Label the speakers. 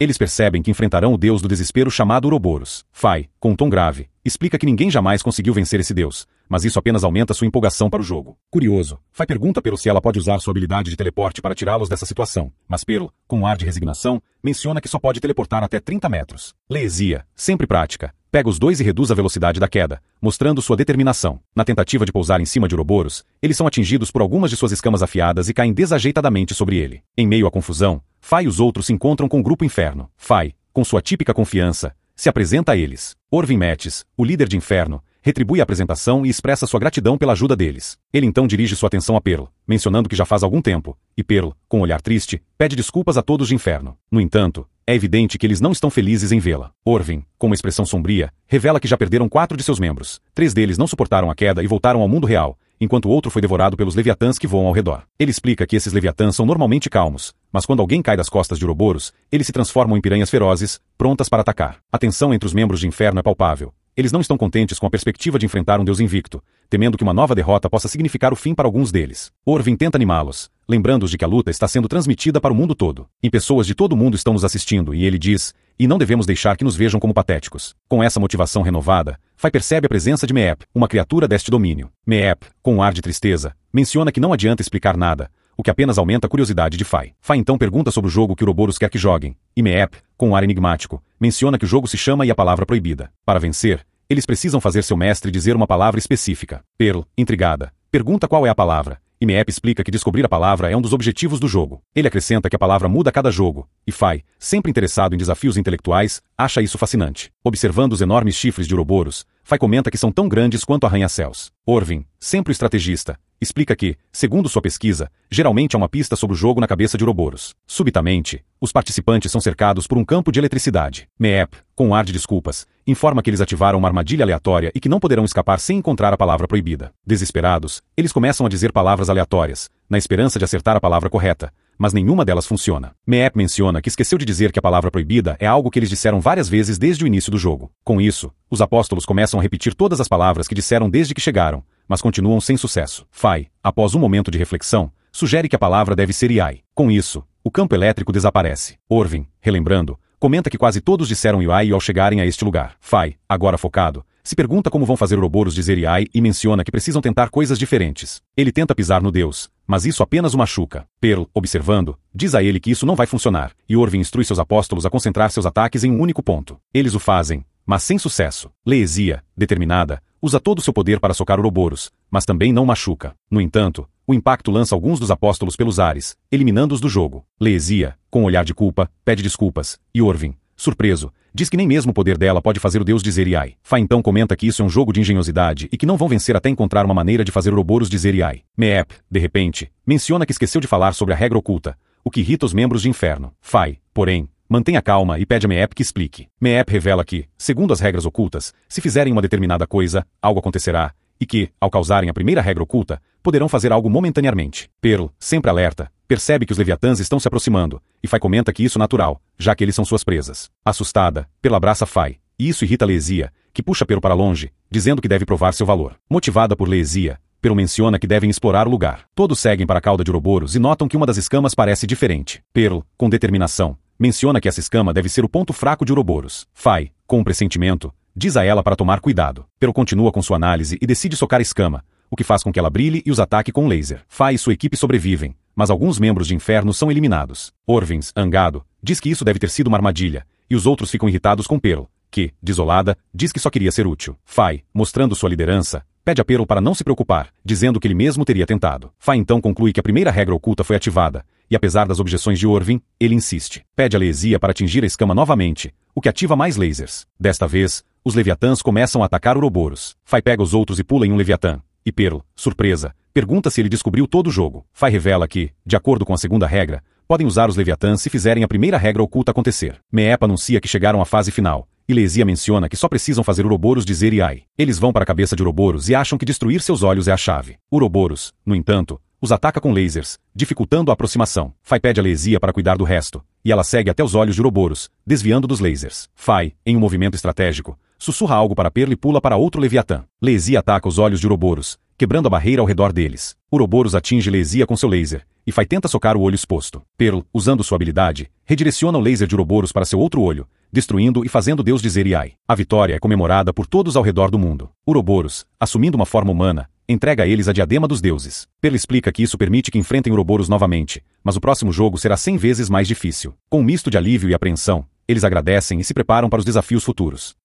Speaker 1: Eles percebem que enfrentarão o deus do desespero chamado Ouroboros, Fai, com tom grave, Explica que ninguém jamais conseguiu vencer esse deus, mas isso apenas aumenta sua empolgação para o jogo. Curioso, Fai pergunta pelo se ela pode usar sua habilidade de teleporte para tirá-los dessa situação, mas Pelo, com um ar de resignação, menciona que só pode teleportar até 30 metros. Leesia, sempre prática, pega os dois e reduz a velocidade da queda, mostrando sua determinação. Na tentativa de pousar em cima de Ouroboros, eles são atingidos por algumas de suas escamas afiadas e caem desajeitadamente sobre ele. Em meio à confusão, Fai e os outros se encontram com o grupo Inferno. Fai, com sua típica confiança, se apresenta a eles. Orvin Metes, o líder de Inferno, retribui a apresentação e expressa sua gratidão pela ajuda deles. Ele então dirige sua atenção a Perlo, mencionando que já faz algum tempo, e Perlo, com um olhar triste, pede desculpas a todos de Inferno. No entanto, é evidente que eles não estão felizes em vê-la. Orvin, com uma expressão sombria, revela que já perderam quatro de seus membros. Três deles não suportaram a queda e voltaram ao mundo real, enquanto o outro foi devorado pelos leviatãs que voam ao redor. Ele explica que esses leviatãs são normalmente calmos, mas quando alguém cai das costas de Ouroboros, eles se transformam em piranhas ferozes, prontas para atacar. A tensão entre os membros de Inferno é palpável. Eles não estão contentes com a perspectiva de enfrentar um deus invicto, temendo que uma nova derrota possa significar o fim para alguns deles. Orvin tenta animá-los, lembrando-os de que a luta está sendo transmitida para o mundo todo. E pessoas de todo o mundo estão nos assistindo, e ele diz, e não devemos deixar que nos vejam como patéticos. Com essa motivação renovada, Fai percebe a presença de Meep, uma criatura deste domínio. Meep, com um ar de tristeza, menciona que não adianta explicar nada, o que apenas aumenta a curiosidade de Fai. Fai então pergunta sobre o jogo que Uroboros quer que joguem, e Meep, com um ar enigmático, menciona que o jogo se chama e a palavra proibida. Para vencer, eles precisam fazer seu mestre dizer uma palavra específica. Perl, intrigada, pergunta qual é a palavra, e Meep explica que descobrir a palavra é um dos objetivos do jogo. Ele acrescenta que a palavra muda a cada jogo, e Fai, sempre interessado em desafios intelectuais, acha isso fascinante. Observando os enormes chifres de Ouroboros, Fay comenta que são tão grandes quanto arranha-céus. Orvin, sempre o estrategista, explica que, segundo sua pesquisa, geralmente há uma pista sobre o jogo na cabeça de Ouroboros. Subitamente, os participantes são cercados por um campo de eletricidade. Meep, com um ar de desculpas, informa que eles ativaram uma armadilha aleatória e que não poderão escapar sem encontrar a palavra proibida. Desesperados, eles começam a dizer palavras aleatórias, na esperança de acertar a palavra correta, mas nenhuma delas funciona. Meep menciona que esqueceu de dizer que a palavra proibida é algo que eles disseram várias vezes desde o início do jogo. Com isso, os apóstolos começam a repetir todas as palavras que disseram desde que chegaram, mas continuam sem sucesso. Fai, após um momento de reflexão, sugere que a palavra deve ser Iai. Com isso, o campo elétrico desaparece. Orvin, relembrando, comenta que quase todos disseram Iai ao chegarem a este lugar. Fai, agora focado, se pergunta como vão fazer Ouroboros dizer Iai e menciona que precisam tentar coisas diferentes. Ele tenta pisar no deus, mas isso apenas o machuca. Pearl, observando, diz a ele que isso não vai funcionar, e Orvin instrui seus apóstolos a concentrar seus ataques em um único ponto. Eles o fazem, mas sem sucesso. Leesia, determinada, usa todo o seu poder para socar Ouroboros, mas também não machuca. No entanto, o impacto lança alguns dos apóstolos pelos ares, eliminando-os do jogo. Leesia, com um olhar de culpa, pede desculpas, e Orvin, surpreso, Diz que nem mesmo o poder dela pode fazer o deus dizer Iai. Fa então comenta que isso é um jogo de engenhosidade e que não vão vencer até encontrar uma maneira de fazer Ouroboros dizer Iai. Meep, de repente, menciona que esqueceu de falar sobre a regra oculta, o que irrita os membros de Inferno. Fai, porém, mantém a calma e pede a Meep que explique. Meep revela que, segundo as regras ocultas, se fizerem uma determinada coisa, algo acontecerá, e que, ao causarem a primeira regra oculta, poderão fazer algo momentaneamente. Pero, sempre alerta, Percebe que os leviatãs estão se aproximando, e Fai comenta que isso é natural, já que eles são suas presas. Assustada, Pela abraça Fai, e isso irrita Leesia, que puxa Pero para longe, dizendo que deve provar seu valor. Motivada por Leesia, Pero menciona que devem explorar o lugar. Todos seguem para a cauda de Ouroboros e notam que uma das escamas parece diferente. Pero, com determinação, menciona que essa escama deve ser o ponto fraco de Ouroboros. Fai, com um pressentimento, diz a ela para tomar cuidado. Pero continua com sua análise e decide socar a escama, o que faz com que ela brilhe e os ataque com um laser. Fai e sua equipe sobrevivem, mas alguns membros de Inferno são eliminados. Orvins, angado, diz que isso deve ter sido uma armadilha, e os outros ficam irritados com Pearl, que, desolada, diz que só queria ser útil. Fai, mostrando sua liderança, pede a Pearl para não se preocupar, dizendo que ele mesmo teria tentado. Fai então conclui que a primeira regra oculta foi ativada, e apesar das objeções de Orvin, ele insiste. Pede a Lesia para atingir a escama novamente, o que ativa mais lasers. Desta vez, os Leviatãs começam a atacar Ouroboros. Fai pega os outros e pula em um Leviatã. E Pearl, surpresa, Pergunta se ele descobriu todo o jogo. Fai revela que, de acordo com a segunda regra, podem usar os Leviatãs se fizerem a primeira regra oculta acontecer. Meepa anuncia que chegaram à fase final, e Lesia menciona que só precisam fazer Uroboros dizer Iai. Eles vão para a cabeça de Uroboros e acham que destruir seus olhos é a chave. Uroboros, no entanto, os ataca com lasers, dificultando a aproximação. Fai pede a Lesia para cuidar do resto, e ela segue até os olhos de Uroboros, desviando dos lasers. Fai, em um movimento estratégico, sussurra algo para Perla e pula para outro Leviatã. Lesia ataca os olhos de Uroboros, quebrando a barreira ao redor deles. Ouroboros atinge Lesia com seu laser, e Fai tenta socar o olho exposto. Pearl, usando sua habilidade, redireciona o laser de Ouroboros para seu outro olho, destruindo e fazendo Deus dizer Iai. A vitória é comemorada por todos ao redor do mundo. Ouroboros, assumindo uma forma humana, entrega a eles a diadema dos deuses. Pearl explica que isso permite que enfrentem Ouroboros novamente, mas o próximo jogo será cem vezes mais difícil. Com um misto de alívio e apreensão, eles agradecem e se preparam para os desafios futuros.